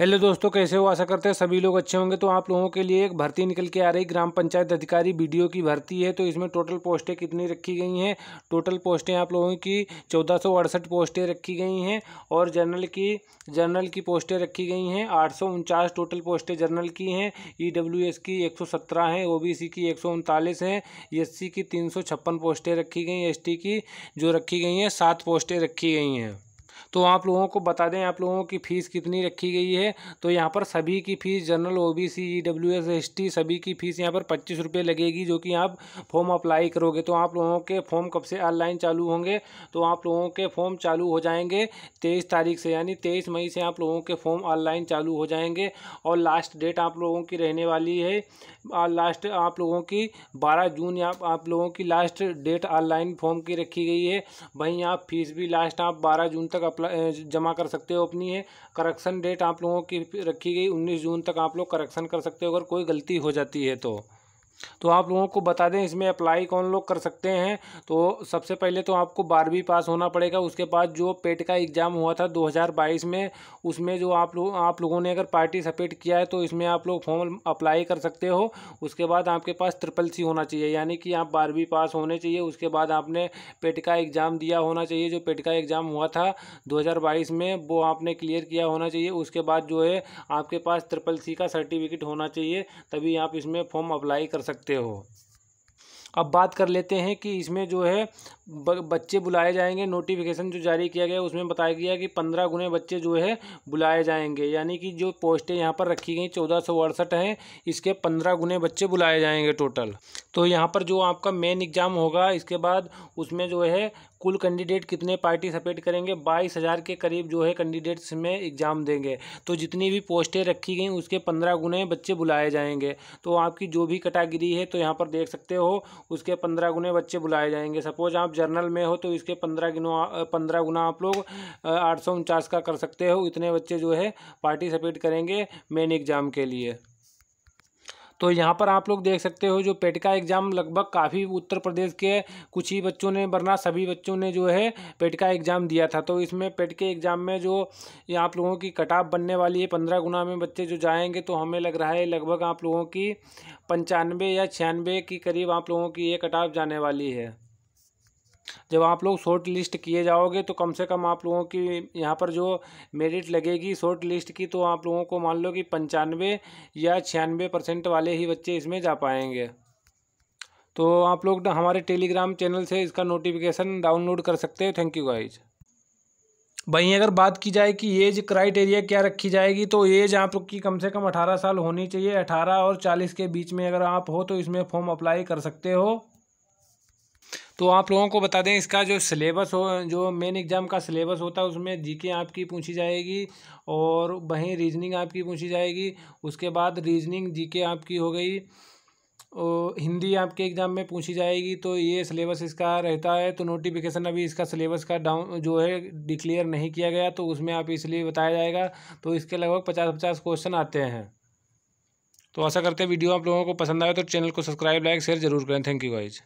hello दोस्तों कैसे हो आशा करते हैं सभी लोग अच्छे होंगे तो आप लोगों के लिए एक भर्ती निकल के आ रही ग्राम पंचायत अधिकारी बीडीओ की भर्ती है तो इसमें टोटल पोस्टें कितनी रखी गई हैं टोटल पोस्टें आप लोगों की चौदह सौ अड़सठ पोस्टें रखी गई हैं और जनरल की जनरल की पोस्टें रखी गई हैं आठ सौ उनचास टोटल पोस्टें जनरल की हैं ई डब्ल्यू एस की एक सौ सत्रह हैं ओ बी सी की एक सौ उनतालीस हैं एस सी की तीन सौ छप्पन पोस्टें रखी गई एस टी की जो रखी गई हैं सात पोस्टें रखी गई हैं तो आप लोगों को बता दें आप लोगों की फ़ीस कितनी रखी गई है तो यहाँ पर सभी की fees general O B C E W S S T सभी की फ़ीस यहाँ पर पच्चीस रुपये लगेगी जो कि आप फॉर्म अप्लाई करोगे तो आप लोगों के फॉर्म कब से ऑनलाइन चालू होंगे तो आप लोगों के फॉर्म चालू हो जाएंगे तेईस तारीख से यानी तेईस मई से आप लोगों के फॉर्म ऑनलाइन चालू हो जाएंगे और लास्ट डेट आप लोगों की रहने वाली है लास्ट आप लोगों की बारह जून या आप लोगों की लास्ट डेट ऑनलाइन फॉर्म की रखी गई है वहीं आप फीस भी लास्ट आप बारह जून तक अप्लाई जमा कर सकते हो अपनी है करेक्शन डेट आप लोगों की रखी गई उन्नीस जून तक आप लोग करेक्शन कर सकते हो अगर कोई गलती हो जाती है तो तो आप लोगों को बता दें इसमें अप्लाई कौन लोग कर सकते हैं तो सबसे पहले तो आपको बारहवीं पास होना पड़ेगा उसके बाद जो पेट का एग्ज़ाम हुआ था 2022 में उसमें जो आप लोग आप लोगों ने अगर पार्टिसिपेट किया है तो इसमें आप लोग फॉर्म अप्लाई कर सकते हो उसके बाद आपके पास ट्रिपल सी होना चाहिए यानी कि आप बारहवीं पास होने चाहिए उसके बाद आपने पेट का एग्ज़ाम दिया होना चाहिए जो पेट का एग्ज़ाम हुआ था दो में वो आपने क्लियर किया होना चाहिए उसके बाद जो है आपके पास ट्रिपल सी का सर्टिफिकेट होना चाहिए तभी आप इसमें फॉर्म अप्लाई कर सकते सकते हो अब बात कर लेते हैं कि इसमें जो है बच्चे बुलाए जाएंगे नोटिफिकेशन जो जारी किया गया उसमें बताया गया कि पंद्रह गुने बच्चे जो है बुलाए जाएंगे यानी कि जो पोस्टें यहाँ पर रखी गई चौदह सौ अड़सठ हैं इसके पंद्रह गुने बच्चे बुलाए जाएंगे टोटल तो यहाँ पर जो आपका मेन एग्ज़ाम होगा इसके बाद उसमें जो है कुल कैंडिडेट कितने पार्टिसिपेट करेंगे बाईस हज़ार के करीब जो है कैंडिडेट्स में एग्ज़ाम देंगे तो जितनी भी पोस्टें रखी गई उसके पंद्रह गुने बच्चे बुलाए जाएंगे तो आपकी जो भी कैटागिरी है तो यहाँ पर देख सकते हो उसके पंद्रह गुने बच्चे बुलाए जाएंगे सपोज आप जर्नल में हो तो इसके पंद्रह गुना पंद्रह गुना आप लोग आठ सौ उनचास का कर सकते हो इतने बच्चे जो है पार्टिसिपेट करेंगे मेन एग्ज़ाम के लिए तो यहाँ पर आप लोग देख सकते हो जो पेट का एग्ज़ाम लगभग काफ़ी उत्तर प्रदेश के कुछ ही बच्चों ने वरना सभी बच्चों ने जो है पेट का एग्ज़ाम दिया था तो इसमें पेट के एग्ज़ाम में जो ये आप लोगों की कटाप बनने वाली है पंद्रह गुना में बच्चे जो जाएंगे तो हमें लग रहा है लगभग आप लोगों की पंचानवे या छियानवे के करीब आप लोगों की ये कटाप जाने वाली है जब आप लोग शॉर्ट लिस्ट किए जाओगे तो कम से कम आप लोगों की यहाँ पर जो मेरिट लगेगी शॉर्ट लिस्ट की तो आप लोगों को मान लो कि पंचानवे या छियानवे परसेंट वाले ही बच्चे इसमें जा पाएंगे तो आप लोग हमारे टेलीग्राम चैनल से इसका नोटिफिकेशन डाउनलोड कर सकते हो थैंक यू गाइज वहीं अगर बात की जाए कि एज क्राइटेरिया क्या रखी जाएगी तो एज आप लोग की कम से कम अठारह साल होनी चाहिए अठारह और चालीस के बीच में अगर आप हो तो इसमें फॉर्म अप्लाई कर सकते हो तो आप लोगों को बता दें इसका जो सिलेबस हो जो मेन एग्ज़ाम का सिलेबस होता है उसमें जीके आपकी पूछी जाएगी और वहीं रीजनिंग आपकी पूछी जाएगी उसके बाद रीजनिंग जीके आपकी हो गई और हिंदी आपके एग्ज़ाम में पूछी जाएगी तो ये सिलेबस इसका रहता है तो नोटिफिकेशन अभी इसका सिलेबस का डाउन जो है डिक्लेयर नहीं किया गया तो उसमें आप इसलिए बताया जाएगा तो इसके लगभग पचास पचास क्वेश्चन आते हैं तो ऐसा करते हैं वीडियो आप लोगों को पसंद आए तो चैनल को सब्सक्राइब लाइक शेयर जरूर करें थैंक यू वाइज